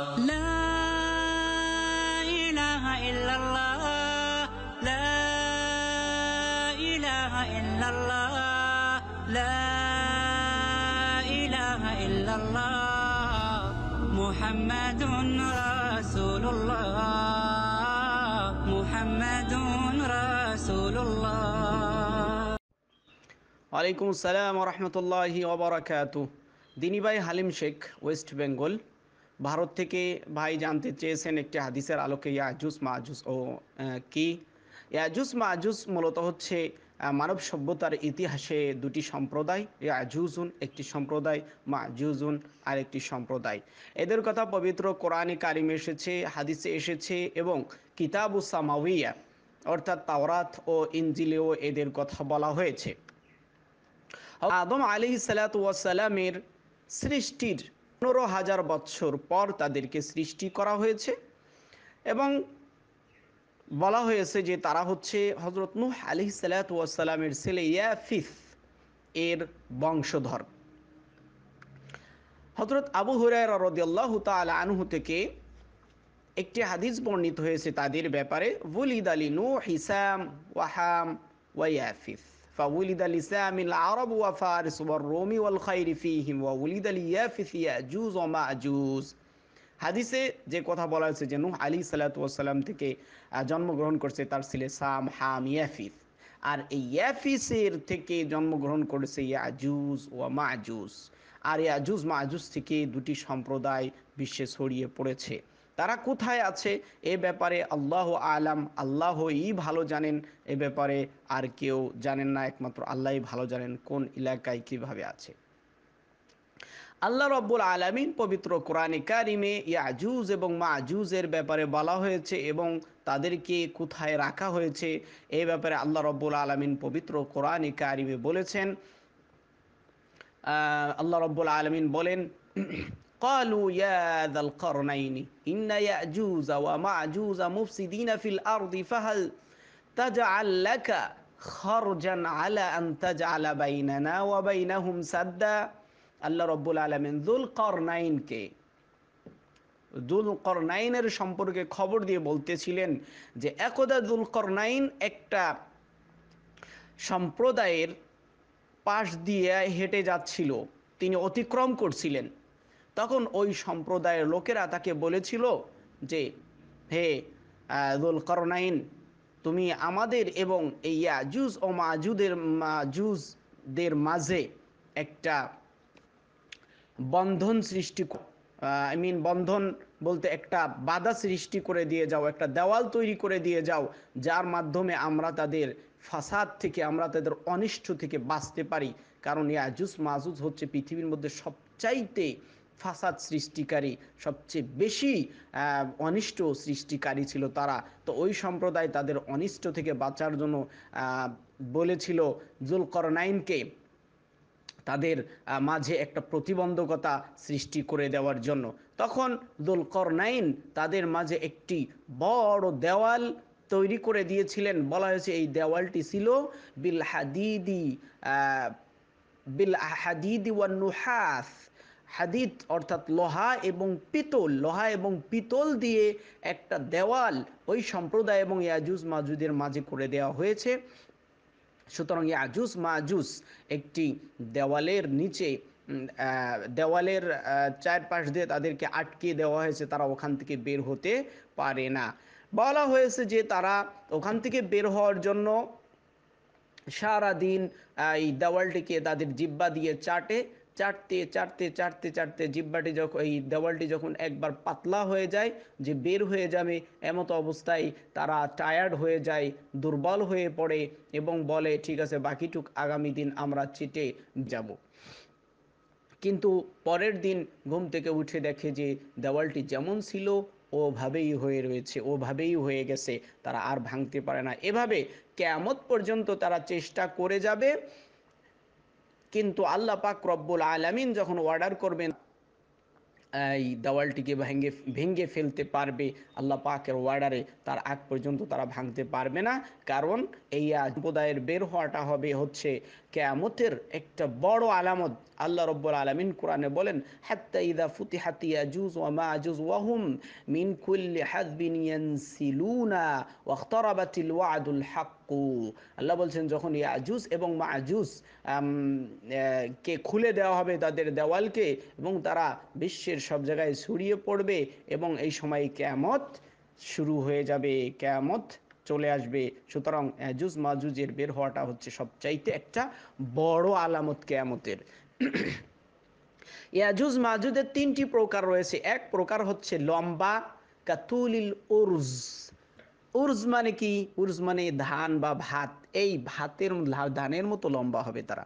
لا إله إلا الله لا إله إلا الله لا إله إلا الله محمد رسول الله محمد رسول الله وعليكم ওয়ালাইকুম আসসালাম রহমতুল্লাহি ওবরাকাতু দিনীবাই হালিম শেখ ويست বেঙ্গল ভারত থেকে ভাই জানতে চেয়েছেন একটি হাদিসের আলোকে ইয়াজুস মাজুস ও কি ইয়াজুস মাজুস মূলত হচ্ছে মানব সভ্যতার ইতিহাসে দুটি সম্প্রদায় ইয়াজুজুন একটি সম্প্রদায় মাজুজুন আর একটি সম্প্রদায় এদের কথা পবিত্র কোরআনে কারিম এসেছে হাদিসে এসেছে এবং কিতাব সামাউইয়া অর্থাৎ তাওরাত ও ইঞ্জিলেও এদের কথা বলা হয়েছে আদম আলি সালাত ওয়াসালামের সৃষ্টির পনেরো হাজার বৎসর পর তাদেরকে সৃষ্টি করা হয়েছে এবং বলা হয়েছে যে তারা হচ্ছে হজরত নুহ আলি সালাতামের ছেলে ইয়াফিফ এর বংশধর হজরত আবু হুরায়রা রদিয়াল্লাহু তাআলা আনহু থেকে একটি হাদিস বর্ণিত হয়েছে তাদের ব্যাপারে ভুলিদ আলী নু হিসাম ওয়াহাম ওয়াইয়াফিস فولد لسام العرب وفارس والروم والخير فيهم وولد ليافث يأجوز ومأجوز হাদিসে যে কথা বলা হয়েছে যে নুহ আলী সালাতাম থেকে জন্মগ্রহণ করছে তার ছেলে সাম হাম ইয়াফিস আর এই ইয়াফিসের থেকে জন্মগ্রহণ করেছে ইয়াজুজ ও মাজুজ আর ইয়াজুজ মাজুজ থেকে দুটি সম্প্রদায় বিশ্বে ছড়িয়ে পড়েছে তারা কোথায় আছে এ ব্যাপারে আল্লাহ আলাম আল্লাহই ভালো জানেন এ ব্যাপারে আর কেউ জানেন না একমাত্র আল্লাহ ভালো জানেন কোন এলাকায় কিভাবে আছে আল্লাহ রব্বুল আলমিন পবিত্র কোরআনে কারিমে ইয়াজুজ এবং মা আজুজের ব্যাপারে বলা হয়েছে এবং তাদেরকে কোথায় রাখা হয়েছে এ ব্যাপারে আল্লাহ রব্বুল আলমিন পবিত্র কোরআনে কারিমে বলেছেন আল্লাহ রব্বুল আলমিন বলেন قالوا يا ذا القرنين إن يأجوز ومعجوز مفسدين في الأرض فهل تجعل لك خرجا على أن تجعل بيننا وبينهم سدا আল্লাহ রব্বুল আলমেন দুল করনাইনকে দুল করনাইনের সম্পর্কে খবর দিয়ে বলতেছিলেন যে একদা দুল করনাইন একটা সম্প্রদায়ের পাশ দিয়ে হেঁটে যাচ্ছিল তিনি অতিক্রম করছিলেন তখন ওই সম্প্রদায়ের লোকেরা তাকে বলেছিল যে হে দোল করনাইন তুমি আমাদের এবং এই ইয়াজুজ ও মাজুদের মাজুজদের মাঝে একটা বন্ধন সৃষ্টি আই মিন বন্ধন বলতে একটা বাধা সৃষ্টি করে দিয়ে যাও একটা দেওয়াল তৈরি করে দিয়ে যাও যার মাধ্যমে আমরা তাদের ফাসাদ থেকে আমরা তাদের অনিষ্ট থেকে বাঁচতে পারি কারণ ইয়াজুজ মাজুজ হচ্ছে পৃথিবীর মধ্যে সবচাইতে ফাসাদ সৃষ্টিকারী সবচেয়ে বেশি অনিষ্ট সৃষ্টিকারী ছিল তারা তো ওই সম্প্রদায় তাদের অনিষ্ট থেকে বাঁচার জন্য বলেছিল নাইনকে তাদের মাঝে একটা প্রতিবন্ধকতা সৃষ্টি করে দেওয়ার জন্য তখন নাইন তাদের মাঝে একটি বড় দেওয়াল তৈরি করে দিয়েছিলেন বলা হয়েছে এই দেওয়ালটি ছিল বিল হাদিদি বিল হাদিদি ওয়ান নুহাস হাদিদ অর্থাৎ লোহা এবং পিতল লোহা এবং পিতল দিয়ে একটা দেওয়াল ওই সম্প্রদায় এবং ইয়াজুজ মাজুদের মাঝে করে দেওয়া হয়েছে সুতরাং ইয়াজুজ মাজুজ একটি দেওয়ালের নিচে দেওয়ালের চারপাশ দিয়ে তাদেরকে আটকে দেওয়া হয়েছে তারা ওখান থেকে বের হতে পারে না বলা হয়েছে যে তারা ওখান থেকে বের হওয়ার জন্য সারাদিন এই দেওয়ালটিকে তাদের জিব্বা দিয়ে চাটে চাটতে চাটতে চাটতে চাটতে জিব্বাটি যখন এই দেওয়ালটি যখন একবার পাতলা হয়ে যায় যে বের হয়ে যাবে এমত অবস্থায় তারা টায়ার্ড হয়ে যায় দুর্বল হয়ে পড়ে এবং বলে ঠিক আছে বাকিটুক আগামী দিন আমরা চেটে যাব কিন্তু পরের দিন ঘুম থেকে উঠে দেখে যে দেওয়ালটি যেমন ছিল ওভাবেই হয়ে রয়েছে ওভাবেই হয়ে গেছে তারা আর ভাঙতে পারে না এভাবে কেয়ামত পর্যন্ত তারা চেষ্টা করে যাবে কিন্তু আল্লাহ পাক রব্বুল আলামিন যখন অর্ডার করবেন এই দেওয়ালটিকে ভেঙে ভেঙে ফেলতে পারবে আল্লাহ পাকের ওয়ার্ডারে তার আগ পর্যন্ত তারা ভাঙতে পারবে না কারণ এই সম্প্রদায়ের বের হওয়াটা হবে হচ্ছে কেয়ামতের একটা বড় আলামত আল্লাহ রব্বুল আলমিন কোরআনে বলেন হাত্তা ইদা ফুতি হাতিয়া জুজ ওয়া মা জুজ ওয়াহুম মিন কুল্লি হাজবিন ইয়ানসিলুনা ওয়াখতারাবাতিল ওয়াদুল হাক্কু আল্লাহ বলছেন যখন ইয়াজুজ এবং মাজুজ কে খুলে দেওয়া হবে তাদের দেওয়ালকে এবং তারা বিশ্বের সব জায়গায় ছড়িয়ে পড়বে এবং এই সময় কেয়ামত শুরু হয়ে যাবে কেয়ামত চলে আসবে সুতরাং জুজ মাজুজের বের হওয়াটা হচ্ছে সবচাইতে একটা বড় আলামত কেয়ামতের ইয়াজুজ মাজুদের তিনটি প্রকার রয়েছে এক প্রকার হচ্ছে লম্বা কাতুলিল উর্জ উর্জ মানে কি উর্জ মানে ধান বা ভাত এই ভাতের ধানের মতো লম্বা হবে তারা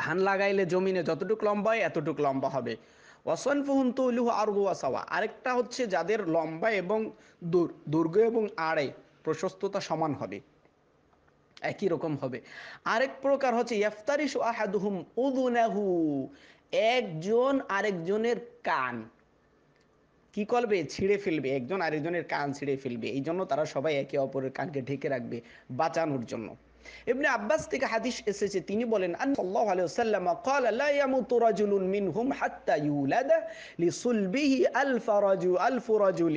ধান লাগাইলে জমিনে যতটুকু লম্বা হয় এতটুকু লম্বা হবে ওয়াসনফুহন তৈলুহ আরগুয়াসাওয়া আরেকটা হচ্ছে যাদের লম্বা এবং দুর্গ এবং আড়ে প্রশস্ততা সমান হবে একই রকম হবে আরেক প্রকার হচ্ছে ইফতারিস আহাদুহুম উদুনাহু একজন আরেকজনের কান কি করবে ছিঁড়ে ফেলবে একজন আরেকজনের কান ছিঁড়ে ফেলবে এই জন্য তারা সবাই একে অপরের কানকে ঢেকে রাখবে বাঁচানোর জন্য ইবনে আব্বাস থেকে হাদিস এসেছে তিনি বলেন আন আল্লাহ আলাইসাল্লাম قال لا يموت رجل منهم حتى يولد لصلبه الف رجل الف رجل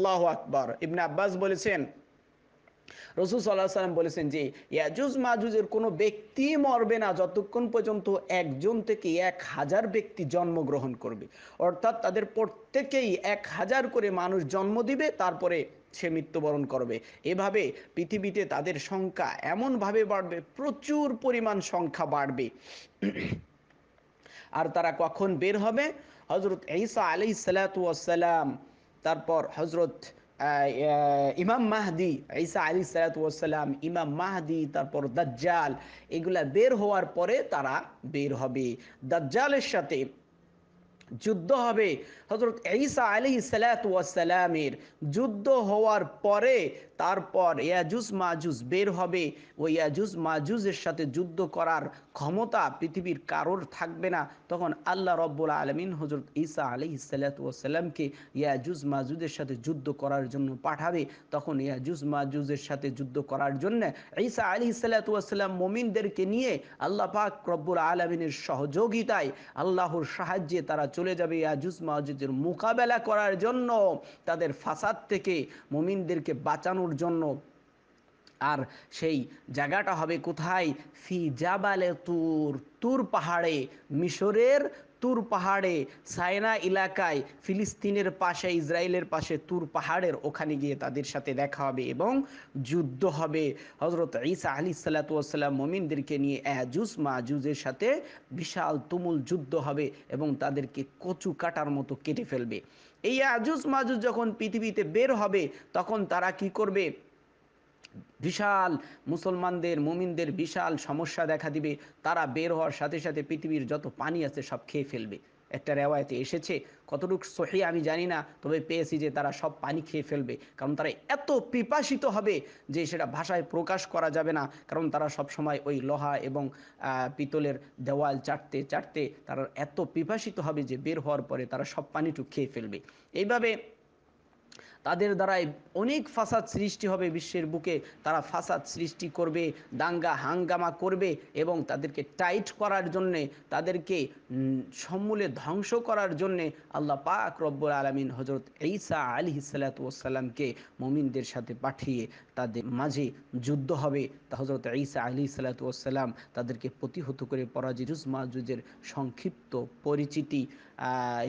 الله اكبر ইবনে আব্বাস বলেছেন রসুল সাল্লাহ সাল্লাম বলেছেন যে ইয়াজুজ মাজুজের কোনো ব্যক্তি মরবে না যতক্ষণ পর্যন্ত একজন থেকে এক হাজার ব্যক্তি জন্মগ্রহণ করবে অর্থাৎ তাদের প্রত্যেকেই এক হাজার করে মানুষ জন্ম দিবে তারপরে সে মৃত্যুবরণ করবে এভাবে পৃথিবীতে তাদের সংখ্যা এমনভাবে বাড়বে প্রচুর পরিমাণ সংখ্যা বাড়বে আর তারা কখন বের হবে হজরত ঈসা আলি সালাতাম তারপর হজরত ইমাম মাহদি ঈসা আলী সালাতাম ইমাম মাহদি তারপর দাজ্জাল এগুলা বের হওয়ার পরে তারা বের হবে দাজ্জালের সাথে যুদ্ধ হবে হজরত ঈসা আলী সালাতামের যুদ্ধ হওয়ার পরে তারপর ইয়াজুজ মাজুজ বের হবে ওই ইয়াজুজ মাজুজের সাথে যুদ্ধ করার ক্ষমতা পৃথিবীর কারোর থাকবে না তখন আল্লাহ রব্বুল আলমিন হজরত ঈসা আলী সালাতামকে ইয়াজুজ মাজুজের সাথে যুদ্ধ করার জন্য পাঠাবে তখন ইয়াজুজ মাজুজের সাথে যুদ্ধ করার জন্য ঈসা আলী সালাতাম মোমিনদেরকে নিয়ে আল্লাহ পাক রব্বুল আলমিনের সহযোগিতায় আল্লাহর সাহায্যে তারা চলে যাবে ইয়াজুজ মাজুজ বাণিজ্যের মোকাবেলা করার জন্য তাদের ফাসাদ থেকে মুমিনদেরকে বাঁচানোর জন্য আর সেই জায়গাটা হবে কোথায় ফি জাবালে তুর তুর পাহাড়ে মিশরের তুর পাহাড়ে সায়না এলাকায় ফিলিস্তিনের পাশে ইসরায়েলের পাশে তুর পাহাড়ের ওখানে গিয়ে তাদের সাথে দেখা হবে এবং যুদ্ধ হবে হজরত ঈসা আলি সাল্লাতাম মমিনদেরকে নিয়ে অ্যাজুস মাহুজের সাথে বিশাল তুমুল যুদ্ধ হবে এবং তাদেরকে কচু কাটার মতো কেটে ফেলবে এই আজুস মাজুজ যখন পৃথিবীতে বের হবে তখন তারা কি করবে বিশাল মুসলমানদের মুমিনদের বিশাল সমস্যা দেখা দিবে তারা বের হওয়ার সাথে সাথে পৃথিবীর যত পানি আছে সব খেয়ে ফেলবে একটা রেওয়ায়তে এসেছে কতটুকু সহি আমি জানি না তবে পেয়েছি যে তারা সব পানি খেয়ে ফেলবে কারণ তারা এত পিপাসিত হবে যে সেটা ভাষায় প্রকাশ করা যাবে না কারণ তারা সব সময় ওই লোহা এবং পিতলের দেওয়াল চাটতে চাটতে তারা এত পিপাসিত হবে যে বের হওয়ার পরে তারা সব পানিটুকু খেয়ে ফেলবে এইভাবে তাদের দ্বারাই অনেক ফাসাদ সৃষ্টি হবে বিশ্বের বুকে তারা ফাসাদ সৃষ্টি করবে দাঙ্গা হাঙ্গামা করবে এবং তাদেরকে টাইট করার জন্যে তাদেরকে সমূলে ধ্বংস করার জন্যে আল্লাহ পাক রব্বুল আলমিন হজরত ঈসা আলী সালাতামকে মমিনদের সাথে পাঠিয়ে তাদের মাঝে যুদ্ধ হবে তা হজরত ঈসা আলী সালাতাম তাদেরকে প্রতিহত করে পরাজিরুজ মাজুজের সংক্ষিপ্ত পরিচিতি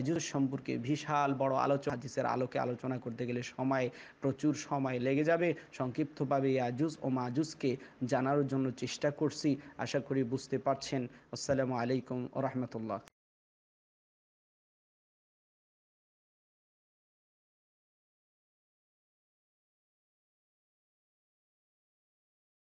যুজ সম্পর্কে বিশাল বড় আলোচনা হাদিসের আলোকে আলোচনা করতে গেলে সময় প্রচুর সময় লেগে যাবে সংক্ষিপ্তভাবে ইয়াজুজ ও মাজুজকে জানার জন্য চেষ্টা করছি আশা করি বুঝতে পারছেন আসসালামু আলাইকুম রহমতুল্লাহ